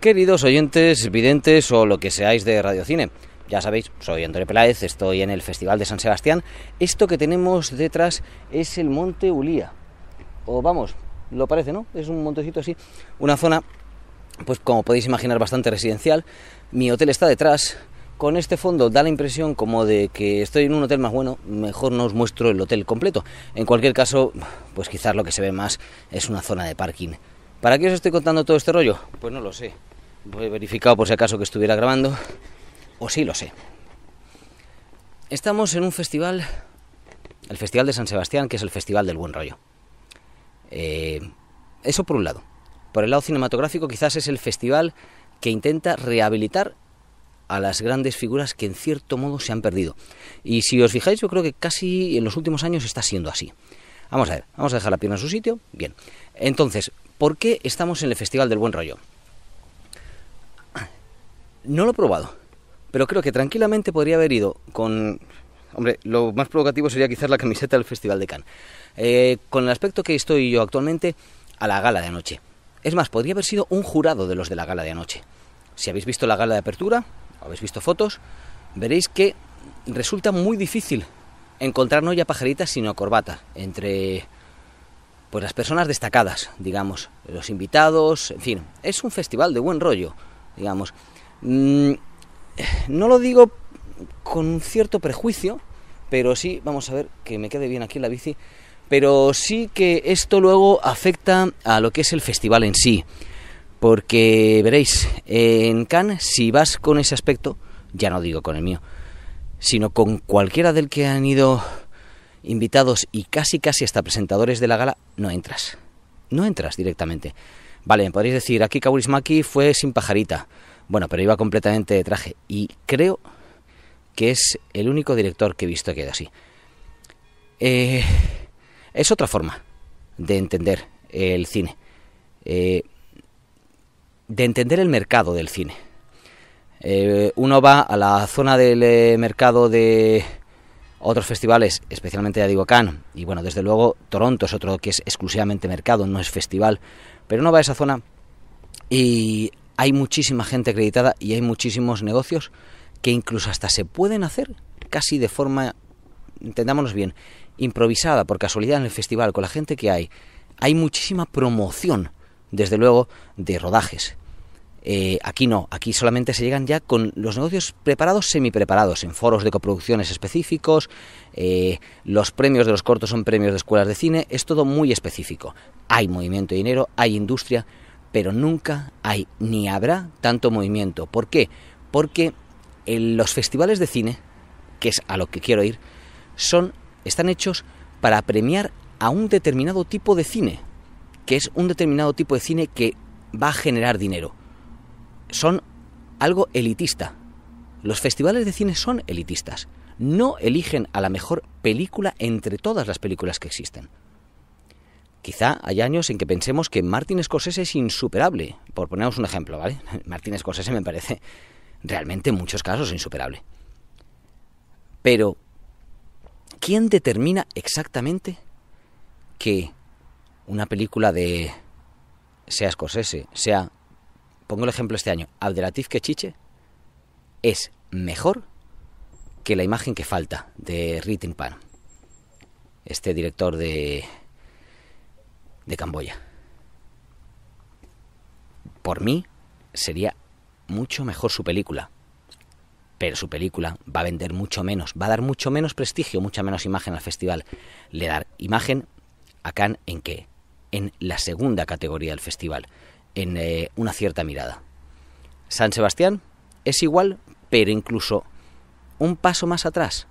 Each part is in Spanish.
Queridos oyentes, videntes o lo que seáis de Radiocine, ya sabéis, soy André Peláez, estoy en el Festival de San Sebastián. Esto que tenemos detrás es el Monte Ulía. O vamos, lo parece, ¿no? Es un montecito así. Una zona, pues como podéis imaginar, bastante residencial. Mi hotel está detrás. Con este fondo da la impresión como de que estoy en un hotel más bueno, mejor no os muestro el hotel completo. En cualquier caso, pues quizás lo que se ve más es una zona de parking. ¿Para qué os estoy contando todo este rollo? Pues no lo sé a verificado por si acaso que estuviera grabando, o sí lo sé. Estamos en un festival, el Festival de San Sebastián, que es el Festival del Buen Rollo. Eh, eso por un lado. Por el lado cinematográfico quizás es el festival que intenta rehabilitar a las grandes figuras que en cierto modo se han perdido. Y si os fijáis, yo creo que casi en los últimos años está siendo así. Vamos a ver, vamos a dejar la pierna en su sitio. Bien. Entonces, ¿por qué estamos en el Festival del Buen Rollo? No lo he probado, pero creo que tranquilamente podría haber ido con... Hombre, lo más provocativo sería quizás la camiseta del Festival de Cannes. Eh, con el aspecto que estoy yo actualmente a la gala de anoche. Es más, podría haber sido un jurado de los de la gala de anoche. Si habéis visto la gala de apertura, habéis visto fotos, veréis que resulta muy difícil encontrar no ya pajaritas sino corbata entre pues las personas destacadas, digamos, los invitados, en fin, es un festival de buen rollo, digamos. Mm, no lo digo con cierto prejuicio, pero sí, vamos a ver que me quede bien aquí la bici, pero sí que esto luego afecta a lo que es el festival en sí, porque veréis, en Cannes, si vas con ese aspecto, ya no digo con el mío, sino con cualquiera del que han ido invitados y casi casi hasta presentadores de la gala, no entras. No entras directamente. Vale, podéis podréis decir, aquí Kaurismaki fue sin pajarita. Bueno, pero iba completamente de traje y creo que es el único director que he visto que queda así. Eh, es otra forma de entender el cine, eh, de entender el mercado del cine. Eh, uno va a la zona del mercado de otros festivales, especialmente de digo y bueno, desde luego Toronto es otro que es exclusivamente mercado, no es festival, pero uno va a esa zona y hay muchísima gente acreditada y hay muchísimos negocios que incluso hasta se pueden hacer casi de forma, entendámonos bien, improvisada, por casualidad en el festival, con la gente que hay. Hay muchísima promoción, desde luego, de rodajes. Eh, aquí no, aquí solamente se llegan ya con los negocios preparados, semi-preparados, en foros de coproducciones específicos, eh, los premios de los cortos son premios de escuelas de cine, es todo muy específico. Hay movimiento de dinero, hay industria, pero nunca hay ni habrá tanto movimiento. ¿Por qué? Porque eh, los festivales de cine, que es a lo que quiero ir, son están hechos para premiar a un determinado tipo de cine, que es un determinado tipo de cine que va a generar dinero. Son algo elitista. Los festivales de cine son elitistas. No eligen a la mejor película entre todas las películas que existen. Quizá hay años en que pensemos que Martin Scorsese es insuperable, por ponernos un ejemplo, ¿vale? Martin Scorsese me parece realmente en muchos casos insuperable. Pero, ¿quién determina exactamente que una película de, sea Scorsese, sea, pongo el ejemplo este año, que chiche es mejor que la imagen que falta de Pan. este director de de Camboya. Por mí sería mucho mejor su película, pero su película va a vender mucho menos, va a dar mucho menos prestigio, mucha menos imagen al festival. Le dar imagen a Cannes en qué? En la segunda categoría del festival, en eh, una cierta mirada. San Sebastián es igual, pero incluso un paso más atrás.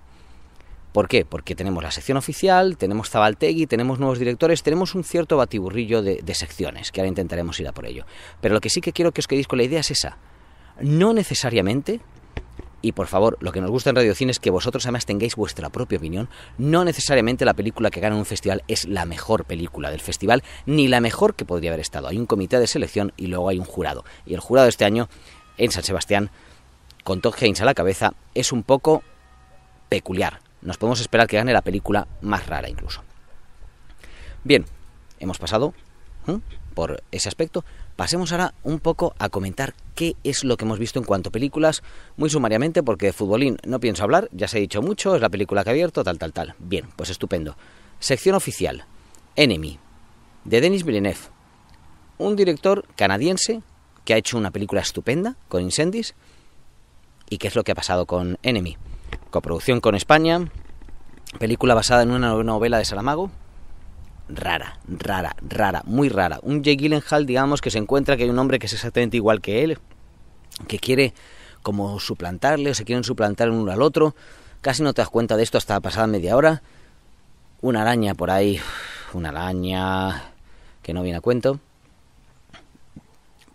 ¿Por qué? Porque tenemos la sección oficial, tenemos Zabaltegui, tenemos nuevos directores, tenemos un cierto batiburrillo de, secciones, que ahora intentaremos ir a por ello. Pero lo que sí que quiero que os quedéis con la idea es esa. No necesariamente y por favor, lo que nos gusta en Radio Cine es que vosotros además tengáis vuestra propia opinión. No necesariamente la película que gana un festival es la mejor película del festival, ni la mejor que podría haber estado. Hay un comité de selección y luego hay un jurado. Y el jurado este año, en San Sebastián, con Todd Haynes a la cabeza, es un poco peculiar nos podemos esperar que gane la película más rara incluso. Bien, hemos pasado ¿eh? por ese aspecto. Pasemos ahora un poco a comentar qué es lo que hemos visto en cuanto a películas, muy sumariamente, porque de futbolín no pienso hablar, ya se ha dicho mucho, es la película que ha abierto, tal, tal, tal. Bien, pues estupendo. Sección oficial, Enemy, de Denis Villeneuve, un director canadiense que ha hecho una película estupenda con Incendies. ¿Y qué es lo que ha pasado con Enemy? coproducción con España, película basada en una novela de Saramago, rara, rara, rara, muy rara. Un Jay Gyllenhaal, digamos, que se encuentra que hay un hombre que es exactamente igual que él, que quiere como suplantarle o se quieren suplantar uno al otro. Casi no te das cuenta de esto hasta pasada media hora. Una araña por ahí, una araña que no viene a cuento.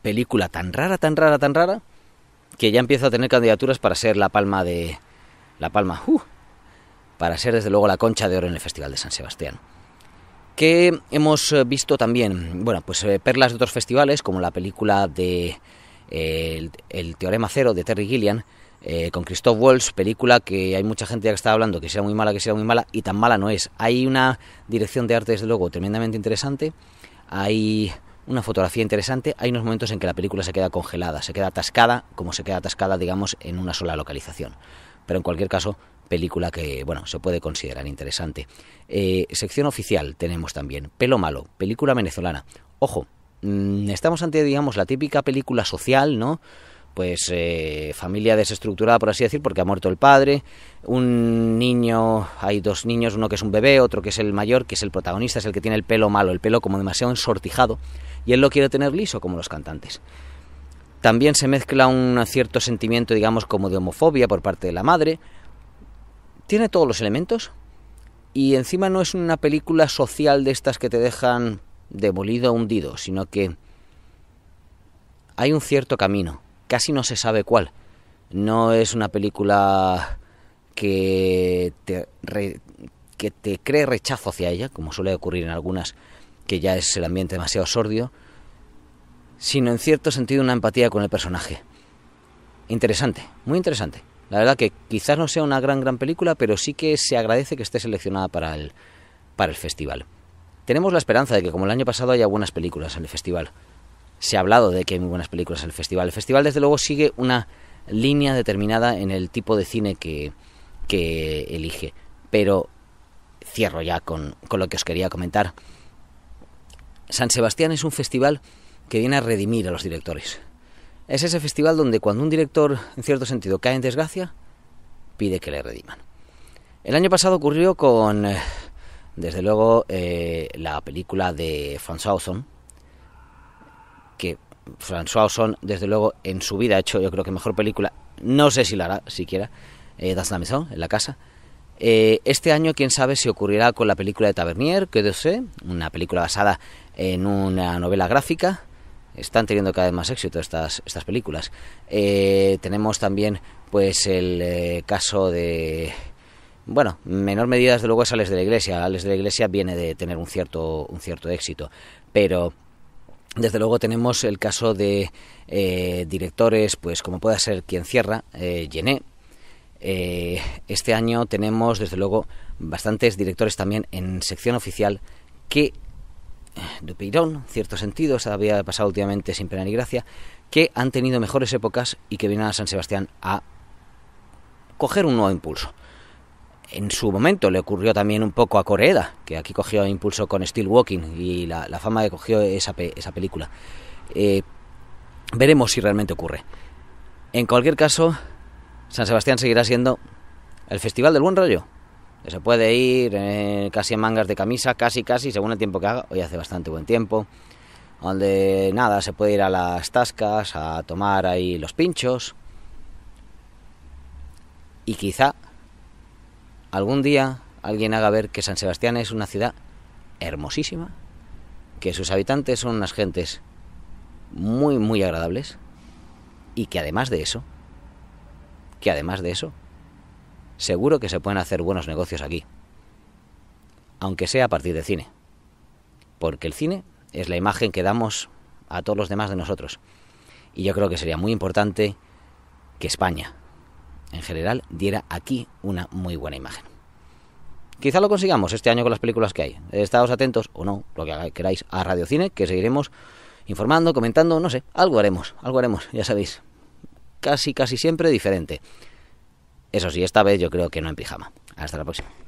Película tan rara, tan rara, tan rara, que ya empieza a tener candidaturas para ser la palma de, la Palma, uh, para ser desde luego la concha de oro en el Festival de San Sebastián. ¿Qué hemos eh, visto también, bueno, pues eh, perlas de otros festivales, como la película de eh, el, Teorema Cero de Terry Gilliam, con Christoph Waltz, película que hay mucha gente ya que está hablando que sea muy mala, que sea muy mala, y tan mala no es. Hay una dirección de arte, desde luego, tremendamente interesante, hay una fotografía interesante, hay unos momentos en que la película se queda congelada, se queda atascada, como se queda atascada, digamos, en una sola localización pero en cualquier caso, película que, bueno, se puede considerar interesante. Eh, sección oficial tenemos también, Pelo Malo, película venezolana. Ojo, mm, estamos ante, digamos, la típica película social, ¿no? pues eh, familia desestructurada por así decir porque ha muerto el padre un niño hay dos niños uno que es un bebé otro que es el mayor que es el protagonista es el que tiene el pelo malo el pelo como demasiado ensortijado y él lo quiere tener liso como los cantantes también se mezcla un cierto sentimiento, digamos, como de homofobia por parte de la madre. Tiene todos los elementos y encima no es una película social de estas que te dejan demolido hundido, sino que hay un cierto camino, casi no se sabe cuál. No es una película que te, que te cree rechazo hacia ella, como suele ocurrir en algunas, que ya es el ambiente demasiado sordio, sino en cierto sentido una empatía con el personaje. Interesante, muy interesante. La verdad que quizás no sea una gran gran película, pero sí que se agradece que esté seleccionada para el, para el festival. Tenemos la esperanza de que como el año pasado haya buenas películas en el festival. Se ha hablado de que hay muy buenas películas en el festival. El festival desde luego sigue una línea determinada en el tipo de cine que, que elige. Pero cierro ya con, con lo que os quería comentar. San Sebastián es un festival que viene a redimir a los directores. Es ese festival donde cuando un director, en cierto sentido, cae en desgracia, pide que le rediman. El año pasado ocurrió con, eh, desde luego, eh, la película de François Ozon, que François Ozon, desde luego, en su vida ha hecho, yo creo que mejor película, no sé si la hará siquiera, eh, Das la en la casa. Eh, este año, quién sabe si ocurrirá con la película de Tavernier, que yo sé, una película basada en una novela gráfica, están teniendo cada vez más éxito estas, estas películas. Eh, tenemos también pues el eh, caso de... Bueno, menor medida desde luego es Alex de la Iglesia. Alex de la Iglesia viene de tener un cierto, un cierto éxito, pero desde luego tenemos el caso de eh, directores, pues como pueda ser quien cierra, eh, este año tenemos desde luego bastantes directores también en sección oficial que de en cierto sentido, se había pasado últimamente sin pena ni gracia, que han tenido mejores épocas y que vienen a San Sebastián a coger un nuevo impulso. En su momento le ocurrió también un poco a Coreda, que aquí cogió impulso con Steel Walking y la, fama que cogió esa, película. Eh, veremos si realmente ocurre. En cualquier caso, San Sebastián seguirá siendo el Festival del Buen Rollo, se puede ir eh, casi en mangas de camisa, casi, casi, según el tiempo que haga. Hoy hace bastante buen tiempo. Donde nada, se puede ir a las tascas a tomar ahí los pinchos. Y quizá algún día alguien haga ver que San Sebastián es una ciudad hermosísima, que sus habitantes son unas gentes muy, muy agradables y que además de eso, que además de eso, seguro que se pueden hacer buenos negocios aquí. Aunque sea a partir de cine. Porque el cine es la imagen que damos a todos los demás de nosotros. Y yo creo que sería muy importante que España, en general, diera aquí una muy buena imagen. Quizá lo consigamos este año con las películas que hay. Estados atentos o no, lo que queráis, a Radio Cine, que seguiremos informando, comentando, no sé, algo haremos, algo haremos, ya sabéis. Casi, casi siempre diferente. Eso sí, esta vez yo creo que no en pijama. Hasta la próxima.